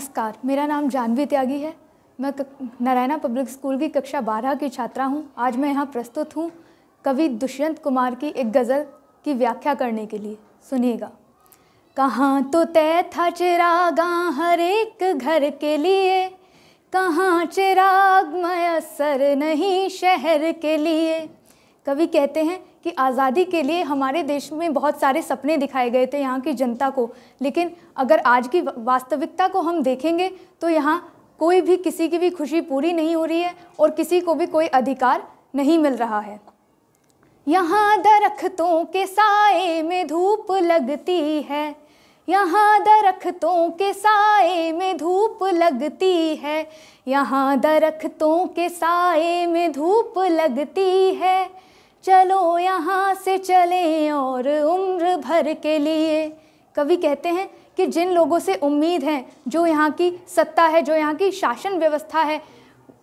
नमस्कार मेरा नाम जानवी त्यागी है मैं नारायणा पब्लिक स्कूल की कक्षा बारह की छात्रा हूँ आज मैं यहाँ प्रस्तुत हूँ कवि दुष्यंत कुमार की एक गज़ल की व्याख्या करने के लिए सुनिएगा कहाँ तो तय था चिरागा हर एक घर के लिए कहाँ चिराग मैसर नहीं शहर के लिए कवि कहते हैं कि आज़ादी के लिए हमारे देश में बहुत सारे सपने दिखाए गए थे यहाँ की जनता को लेकिन अगर आज की वास्तविकता को हम देखेंगे तो यहाँ कोई भी किसी की भी खुशी पूरी नहीं हो रही है और किसी को भी कोई अधिकार नहीं मिल रहा है यहाँ दरख्तों के साए में धूप लगती है यहाँ दरख्तों के साए में धूप लगती है यहाँ दरख्तों के साए में धूप लगती है चलो यहाँ से चलें और उम्र भर के लिए कवि कहते हैं कि जिन लोगों से उम्मीद है जो यहाँ की सत्ता है जो यहाँ की शासन व्यवस्था है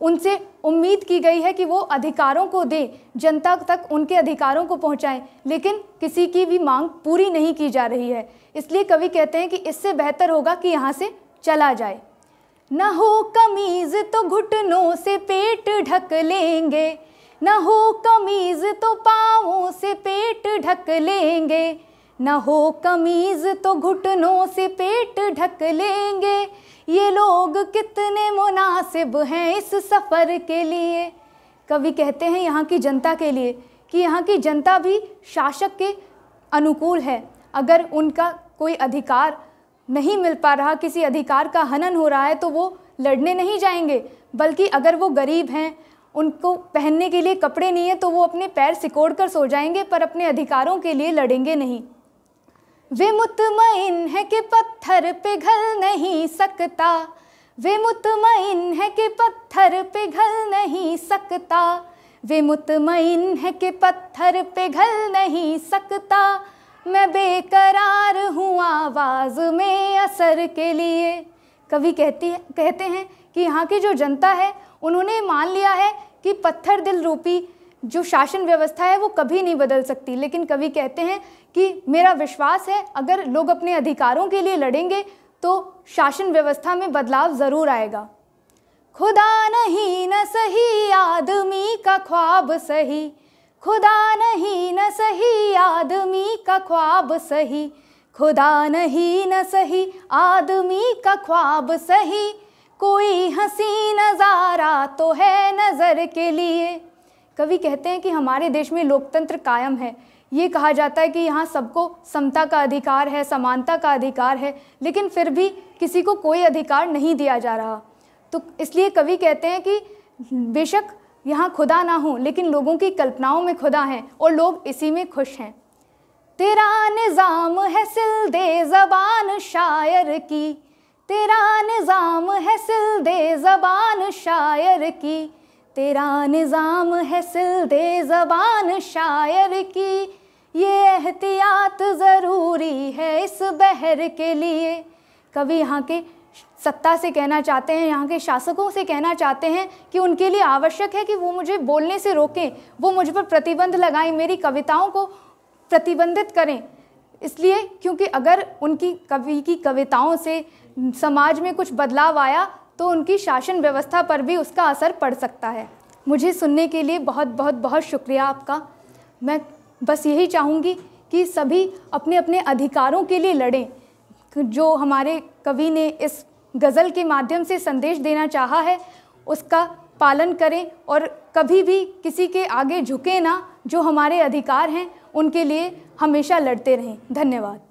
उनसे उम्मीद की गई है कि वो अधिकारों को दें जनता तक उनके अधिकारों को पहुँचाएँ लेकिन किसी की भी मांग पूरी नहीं की जा रही है इसलिए कवि कहते हैं कि इससे बेहतर होगा कि यहाँ से चला जाए न हो कमीज तो घुटनों से पेट ढक लेंगे न हो कमीज तो पाँवों से पेट ढक लेंगे न हो कमीज तो घुटनों से पेट ढक लेंगे ये लोग कितने मुनासिब हैं इस सफ़र के लिए कवि कहते हैं यहाँ की जनता के लिए कि यहाँ की जनता भी शासक के अनुकूल है अगर उनका कोई अधिकार नहीं मिल पा रहा किसी अधिकार का हनन हो रहा है तो वो लड़ने नहीं जाएंगे बल्कि अगर वो गरीब हैं उनको पहनने के लिए कपड़े नहीं है तो वो अपने पैर सिकोड़ कर सो जाएंगे पर अपने अधिकारों के लिए लड़ेंगे नहीं वे मुतमिन है कि पत्थर पिघल नहीं सकता वे मुतमिन है कि पत्थर पिघल नहीं सकता वे मुतमिन है कि पत्थर पिघल नहीं सकता मैं बेकरार हूँ आवाज़ में असर के लिए कवि कहती है कहते हैं कि यहाँ की जो जनता है उन्होंने मान लिया है कि पत्थर दिल रूपी जो शासन व्यवस्था है वो कभी नहीं बदल सकती लेकिन कवि कहते हैं कि मेरा विश्वास है अगर लोग अपने अधिकारों के लिए लड़ेंगे तो शासन व्यवस्था में बदलाव ज़रूर आएगा खुदा नहीं न सही आदमी का ख्वाब सही खुदा नहीं न सही आदमी का ख्वाब सही खुदा नहीं न सही आदमी का ख्वाब सही कोई हसी नज़ारा तो है नज़र के लिए कवि कहते हैं कि हमारे देश में लोकतंत्र कायम है ये कहा जाता है कि यहाँ सबको समता का अधिकार है समानता का अधिकार है लेकिन फिर भी किसी को कोई अधिकार नहीं दिया जा रहा तो इसलिए कवि कहते हैं कि बेशक यहाँ खुदा ना हो लेकिन लोगों की कल्पनाओं में खुदा हैं और लोग इसी में खुश हैं तेरा निज़ाम है सिल दे जबान शायर की तेरा निज़ाम है सिल दे जबान शायर की तेरा निज़ाम है सिल दे जबान शायर की ये एहतियात ज़रूरी है इस बहर के लिए कवि यहाँ के सत्ता से कहना चाहते हैं यहाँ के शासकों से कहना चाहते हैं कि उनके लिए आवश्यक है कि वो मुझे बोलने से रोकें वो मुझ पर प्रतिबंध लगाएं मेरी कविताओं को प्रतिबंधित करें इसलिए क्योंकि अगर उनकी कवि की कविताओं से समाज में कुछ बदलाव आया तो उनकी शासन व्यवस्था पर भी उसका असर पड़ सकता है मुझे सुनने के लिए बहुत बहुत बहुत शुक्रिया आपका मैं बस यही चाहूँगी कि सभी अपने अपने अधिकारों के लिए लड़ें जो हमारे कवि ने इस गज़ल के माध्यम से संदेश देना चाहा है उसका पालन करें और कभी भी किसी के आगे झुके ना जो हमारे अधिकार हैं उनके लिए हमेशा लड़ते रहें धन्यवाद